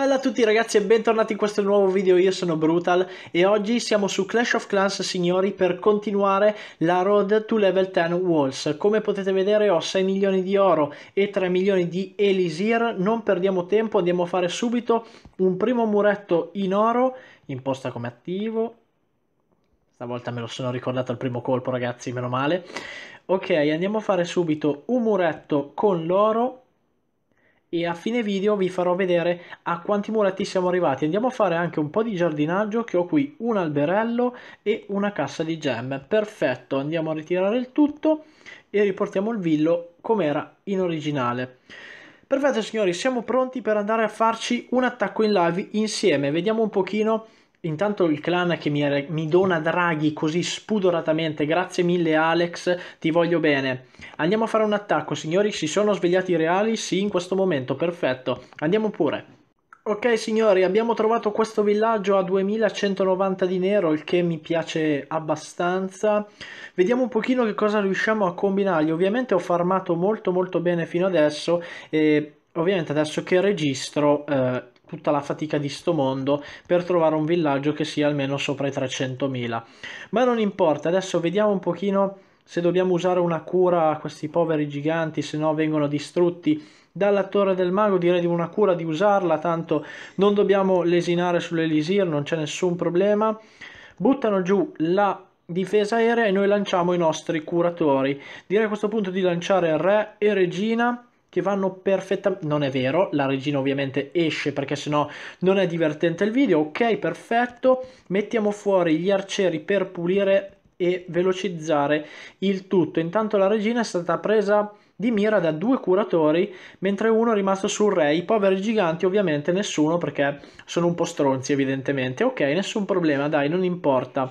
Bella a tutti ragazzi e bentornati in questo nuovo video, io sono Brutal e oggi siamo su Clash of Clans signori per continuare la road to level 10 walls. Come potete vedere ho 6 milioni di oro e 3 milioni di elisir, non perdiamo tempo, andiamo a fare subito un primo muretto in oro, imposta come attivo. Stavolta me lo sono ricordato al primo colpo ragazzi, meno male. Ok, andiamo a fare subito un muretto con l'oro e a fine video vi farò vedere a quanti muretti siamo arrivati andiamo a fare anche un po' di giardinaggio che ho qui un alberello e una cassa di gemme perfetto andiamo a ritirare il tutto e riportiamo il villo come era in originale perfetto signori siamo pronti per andare a farci un attacco in live insieme vediamo un pochino Intanto il clan che mi, mi, dona Draghi così spudoratamente, grazie mille Alex, ti voglio bene. Andiamo a fare un attacco, signori, si sono svegliati i reali? Sì, in questo momento, perfetto. Andiamo pure. Ok signori, abbiamo trovato questo villaggio a 2190 di nero, il che mi piace abbastanza. Vediamo un pochino che cosa riusciamo a combinargli. Ovviamente ho farmato molto molto bene fino adesso e ovviamente adesso che registro... Eh, tutta la fatica di sto mondo per trovare un villaggio che sia almeno sopra i 300.000. Ma non importa, adesso vediamo un pochino se dobbiamo usare una cura a questi poveri giganti, se no vengono distrutti dalla Torre del Mago, direi di una cura di usarla, tanto non dobbiamo lesinare sull'Elisir, non c'è nessun problema. Buttano giù la difesa aerea e noi lanciamo i nostri curatori. Direi a questo punto di lanciare Re e Regina che vanno perfettamente... Non è vero, la regina ovviamente esce perché sennò non è divertente il video. Ok, perfetto. Mettiamo fuori gli arcieri per pulire e velocizzare il tutto. Intanto la regina è stata presa di mira da due curatori, mentre uno è rimasto sul re. I poveri giganti ovviamente nessuno perché sono un po' stronzi evidentemente. Ok, nessun problema, dai, non importa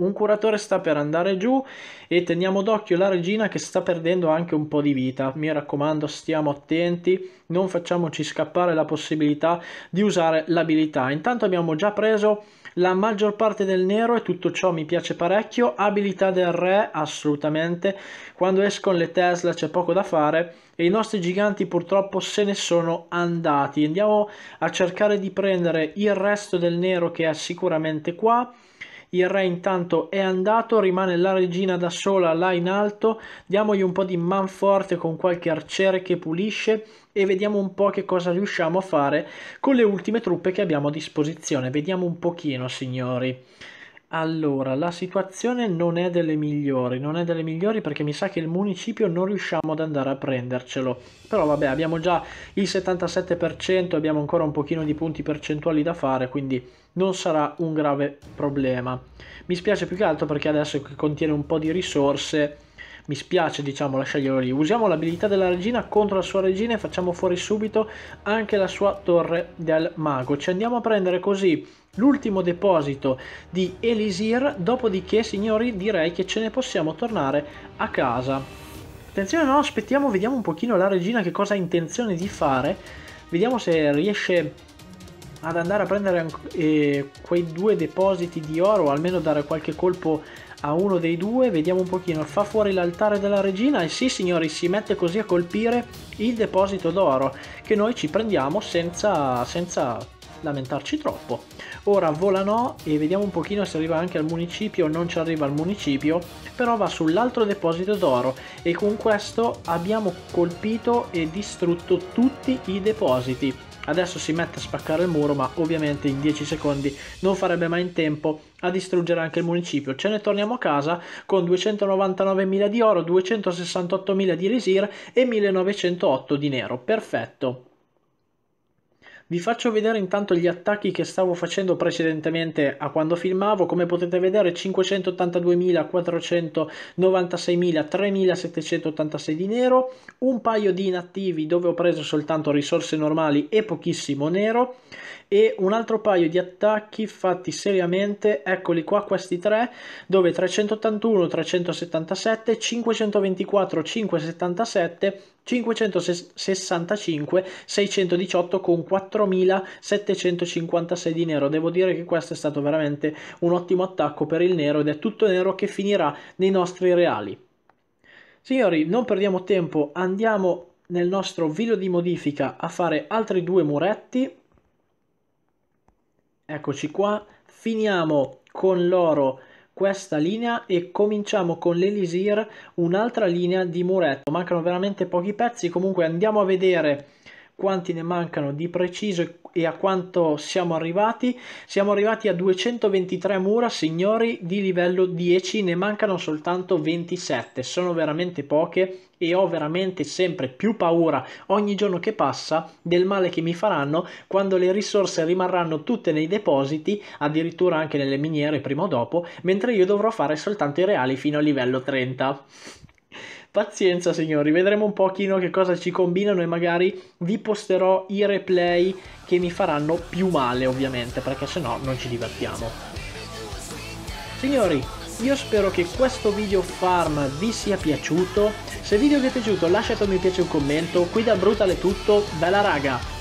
un curatore sta per andare giù e teniamo d'occhio la regina che sta perdendo anche un po' di vita. Mi raccomando, stiamo attenti, non facciamoci scappare la possibilità di usare l'abilità. Intanto abbiamo già preso la maggior parte del nero e tutto ciò mi piace parecchio. Abilità del re, assolutamente. Quando escono le Tesla c'è poco da fare e i nostri giganti purtroppo se ne sono andati. Andiamo a cercare di prendere il resto del nero che è sicuramente qua il re intanto è andato, rimane la regina da sola là in alto, diamogli un po' di manforte con qualche arciere che pulisce e vediamo un po' che cosa riusciamo a fare con le ultime truppe che abbiamo a disposizione. Vediamo un pochino, signori. Allora, la situazione non è delle migliori, non è delle migliori perché mi sa che il municipio non riusciamo ad andare a prendercelo. Però vabbè, abbiamo già il 77%, abbiamo ancora un pochino di punti percentuali da fare, quindi non sarà un grave problema. Mi spiace più che altro perché adesso contiene un po' di risorse mi spiace diciamo lasciarglielo lì usiamo l'abilità della regina contro la sua regina e facciamo fuori subito anche la sua torre del mago ci andiamo a prendere così l'ultimo deposito di Elisir dopodiché signori direi che ce ne possiamo tornare a casa attenzione no aspettiamo vediamo un pochino la regina che cosa ha intenzione di fare vediamo se riesce ad andare a prendere eh, quei due depositi di oro, o almeno dare qualche colpo a uno dei due, vediamo un pochino, fa fuori l'altare della regina e sì signori si mette così a colpire il deposito d'oro che noi ci prendiamo senza, senza lamentarci troppo. Ora volano e vediamo un pochino se arriva anche al municipio, non ci arriva al municipio, però va sull'altro deposito d'oro e con questo abbiamo colpito e distrutto tutti i depositi. Adesso si mette a spaccare il muro, ma ovviamente in 10 secondi non farebbe mai in tempo a distruggere anche il municipio. Ce ne torniamo a casa con 299.000 di oro, 268.000 di resir e 1908 di nero. Perfetto. Vi faccio vedere intanto gli attacchi che stavo facendo precedentemente a quando filmavo, come potete vedere 582.000, 496.000, 3.786 di nero, un paio di inattivi dove ho preso soltanto risorse normali e pochissimo nero e un altro paio di attacchi fatti seriamente, eccoli qua questi tre, dove 381, 377, 524, 577, 565, 618 con 4756 di nero. Devo dire che questo è stato veramente un ottimo attacco per il nero ed è tutto nero che finirà nei nostri reali. Signori, non perdiamo tempo, andiamo nel nostro video di modifica a fare altri due muretti Eccoci qua, finiamo con l'oro questa linea e cominciamo con l'Elisir un'altra linea di muretto. Mancano veramente pochi pezzi, comunque andiamo a vedere quanti ne mancano di preciso e a quanto siamo arrivati. Siamo arrivati a 223 mura, signori, di livello 10, ne mancano soltanto 27, sono veramente poche e ho veramente sempre più paura ogni giorno che passa del male che mi faranno quando le risorse rimarranno tutte nei depositi, addirittura anche nelle miniere prima o dopo, mentre io dovrò fare soltanto i reali fino a livello 30. Pazienza signori, vedremo un pochino che cosa ci combinano e magari vi posterò i replay che mi faranno più male ovviamente, perché se no non ci divertiamo. Signori, io spero che questo video farm vi sia piaciuto, se il video vi è piaciuto lasciate un mi piace e un commento, qui da Brutal è tutto, bella raga!